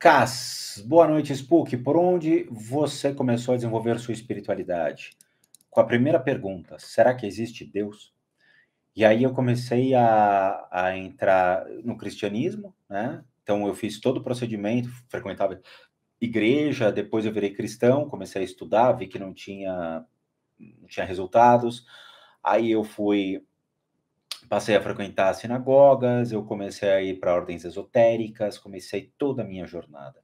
Cas, boa noite, Spook. Por onde você começou a desenvolver sua espiritualidade? Com a primeira pergunta, será que existe Deus? E aí eu comecei a, a entrar no cristianismo, né? Então eu fiz todo o procedimento, frequentava igreja, depois eu virei cristão, comecei a estudar, vi que não tinha, não tinha resultados. Aí eu fui passei a frequentar sinagogas, eu comecei a ir para ordens esotéricas, comecei toda a minha jornada.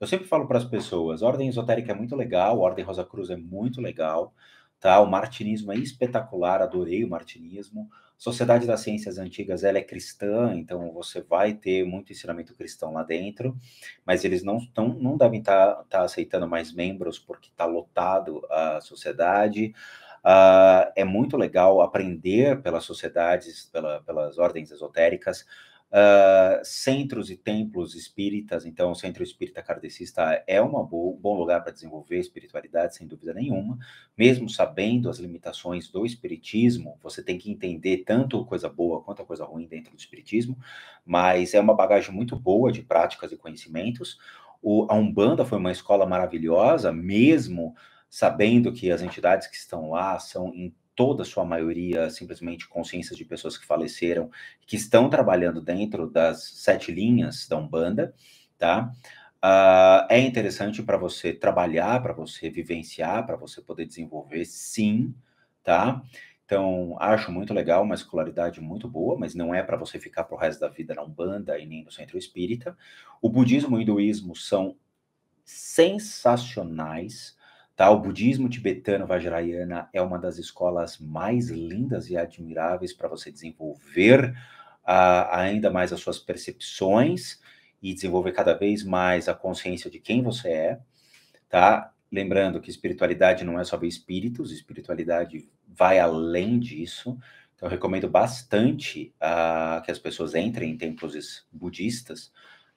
Eu sempre falo para as pessoas, ordem esotérica é muito legal, ordem Rosa Cruz é muito legal, tá? O martinismo é espetacular, adorei o martinismo. Sociedade das Ciências Antigas, ela é cristã, então você vai ter muito ensinamento cristão lá dentro, mas eles não, tão, não devem estar tá, tá aceitando mais membros porque está lotado a sociedade. Uh, é muito legal aprender pelas sociedades, pela, pelas ordens esotéricas, uh, centros e templos espíritas. Então, o Centro Espírita Kardecista é um bom lugar para desenvolver espiritualidade, sem dúvida nenhuma. Mesmo sabendo as limitações do espiritismo, você tem que entender tanto coisa boa quanto coisa ruim dentro do espiritismo, mas é uma bagagem muito boa de práticas e conhecimentos. O, a Umbanda foi uma escola maravilhosa, mesmo sabendo que as entidades que estão lá são, em toda a sua maioria, simplesmente consciências de pessoas que faleceram, que estão trabalhando dentro das sete linhas da Umbanda, tá? Uh, é interessante para você trabalhar, para você vivenciar, para você poder desenvolver, sim, tá? Então, acho muito legal, uma escolaridade muito boa, mas não é para você ficar pro resto da vida na Umbanda e nem no centro espírita. O budismo e o hinduísmo são sensacionais, Tá? O budismo tibetano Vajrayana é uma das escolas mais lindas e admiráveis para você desenvolver uh, ainda mais as suas percepções e desenvolver cada vez mais a consciência de quem você é, tá? Lembrando que espiritualidade não é só ver espíritos, espiritualidade vai além disso. Então, eu recomendo bastante uh, que as pessoas entrem em templos budistas,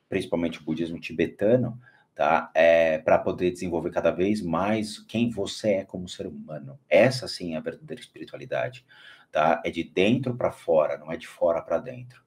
principalmente o budismo tibetano, tá? É, para poder desenvolver cada vez mais quem você é como ser humano. Essa sim é a verdadeira espiritualidade, tá? É de dentro para fora, não é de fora para dentro.